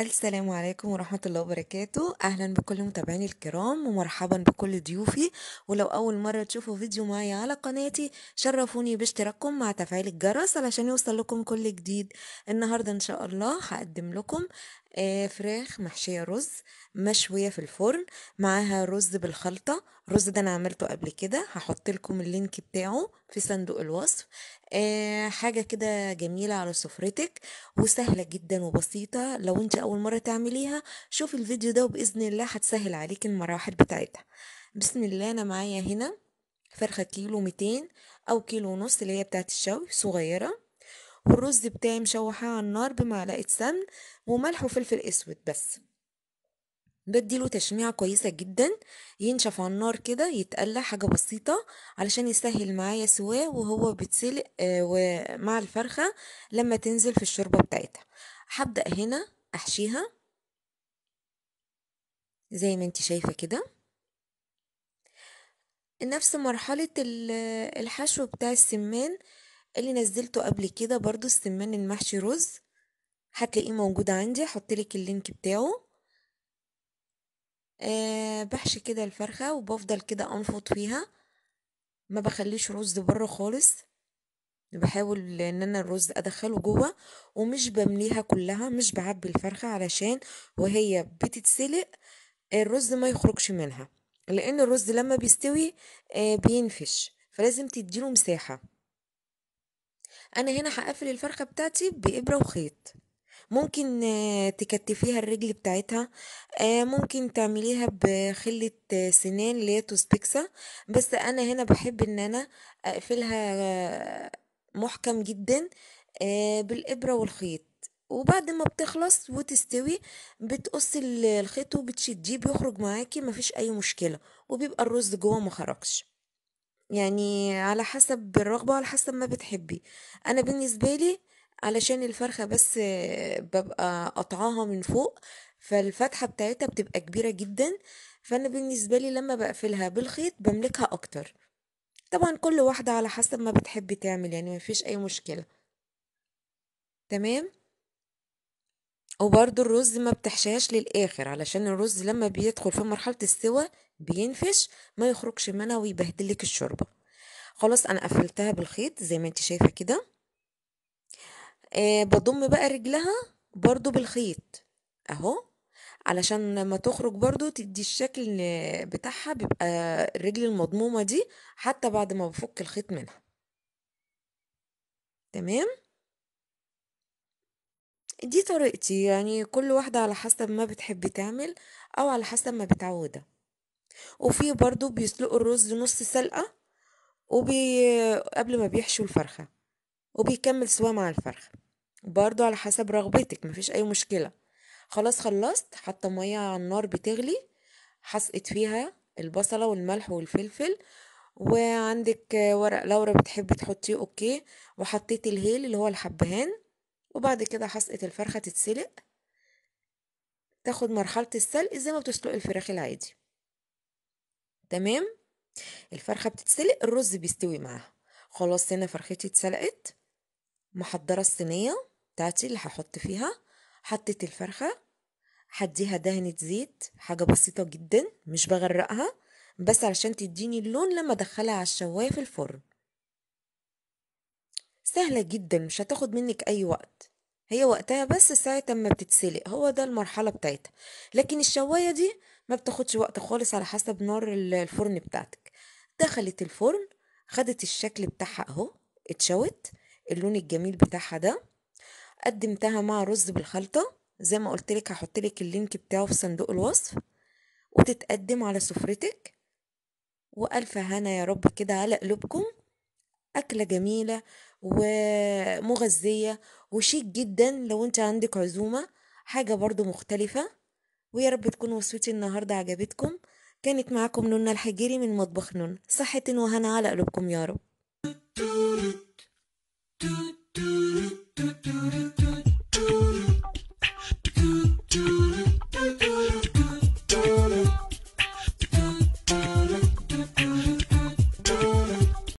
السلام عليكم ورحمة الله وبركاته أهلا بكل متابعيني الكرام ومرحبا بكل ضيوفي ولو أول مرة تشوفوا فيديو معي على قناتي شرفوني باشتراككم مع تفعيل الجرس علشان يوصل لكم كل جديد النهاردة إن شاء الله هقدم لكم آه، فراخ محشية رز مشوية في الفرن معاها رز بالخلطة الرز ده أنا عملته قبل كده هحط لكم اللينك بتاعه في صندوق الوصف آه، حاجة كده جميلة على سفرتك وسهلة جدا وبسيطة لو انت أول مرة تعمليها شوفي الفيديو ده وبإذن الله هتسهل عليك المراحل بتاعتها بسم الله أنا معايا هنا فرخة كيلو 200 أو كيلو ونص اللي هي بتاعت الشوي صغيرة والرز بتاعي مشوحاه على النار بمعلقة سمن وملح وفلفل اسود بس بديله تشميعة كويسة جدا ينشف على النار كده يتقلى حاجة بسيطة علشان يسهل معايا سواه وهو بيتسلق آه، مع الفرخة لما تنزل في الشوربة بتاعتها هبدأ هنا أحشيها زي ما انت شايفة كده نفس مرحلة الحشو بتاع السمان اللي نزلته قبل كده برضو السمان المحشي رز هتلاقيه موجود عندي هحطلك اللينك بتاعه أه بحشي كده الفرخة وبفضل كده أنفط فيها ما بخليش رز بره خالص بحاول ان انا الرز ادخله جوه ومش بمليها كلها مش بعبي الفرخة علشان وهي بتتسلق الرز ما يخرجش منها لان الرز لما بيستوي آه، بينفش فلازم تديله مساحة انا هنا هقفل الفرخه بتاعتي بابره وخيط ممكن آه، تكتفيها الرجل بتاعتها آه، ممكن تعمليها بخلة آه، سنان اللي هي توسبيكسا بس انا هنا بحب ان انا اقفلها محكم جدا بالابرة والخيط وبعد ما بتخلص وتستوي بتقص الخيط وبتشديه بيخرج معاكي مفيش اي مشكلة وبيبقى الرز جوه مخرجش يعني على حسب الرغبة وعلى حسب ما بتحبي أنا بالنسبة لي علشان الفرخة بس ببقى قطعاها من فوق فالفتحة بتاعتها بتبقى كبيرة جدا فأنا بالنسبة لي لما بقفلها بالخيط بملكها أكتر طبعا كل واحدة على حسب ما بتحب تعمل يعني مفيش أي مشكلة تمام وبرضو الرز ما بتحشاش للآخر علشان الرز لما بيدخل في مرحلة السوى بينفش ما يخرجش منها ويبهدلك الشوربة خلاص أنا قفلتها بالخيط زي ما انت شايفة كده آه بضم بقى رجلها برضو بالخيط اهو علشان لما تخرج برضو تدي الشكل بتاعها بيبقى الرجل المضمومة دي حتى بعد ما بفك الخيط منها تمام دي طريقتي يعني كل واحدة على حسب ما بتحب تعمل أو على حسب ما بتعودة وفي برضو بيسلقوا الرز نص سلقة وبي... قبل ما بيحشوا الفرخة وبيكمل سوا مع الفرخة برضو على حسب رغبتك مفيش أي مشكلة خلاص خلصت حاطة مية على النار بتغلي حسقت فيها البصلة والملح والفلفل وعندك ورق لورا بتحبي تحطيه اوكي وحطيت الهيل اللي هو الحبهان وبعد كده حصقة الفرخة تتسلق تاخد مرحلة السلق زي ما بتسلق الفراخ العادي تمام الفرخة بتتسلق الرز بيستوي معاها خلاص هنا فرختي اتسلقت محضرة الصينية بتاعتي اللي هحط فيها حطيت الفرخة هديها دهنة زيت حاجة بسيطة جدا مش بغرقها بس علشان تديني اللون لما ادخلها على الشواية في الفرن سهلة جدا مش هتاخد منك أي وقت هي وقتها بس ساعة ما بتتسلق هو ده المرحلة بتاعتها لكن الشواية دي ما بتاخدش وقت خالص على حسب نار الفرن بتاعتك دخلت الفرن خدت الشكل بتاعها اهو اتشوت اللون الجميل بتاعها ده قدمتها مع رز بالخلطة زي ما قلت لك هحط لك اللينك بتاعه في صندوق الوصف وتتقدم على سفرتك والف هنا يا رب كده على قلوبكم أكلة جميلة ومغذية وشيك جدا لو انت عندك عزومة حاجة برضو مختلفة ويا رب تكون وصفتي النهاردة عجبتكم كانت معاكم نونا الحجيري من مطبخ نون صحة وهنا على قلوبكم يا رب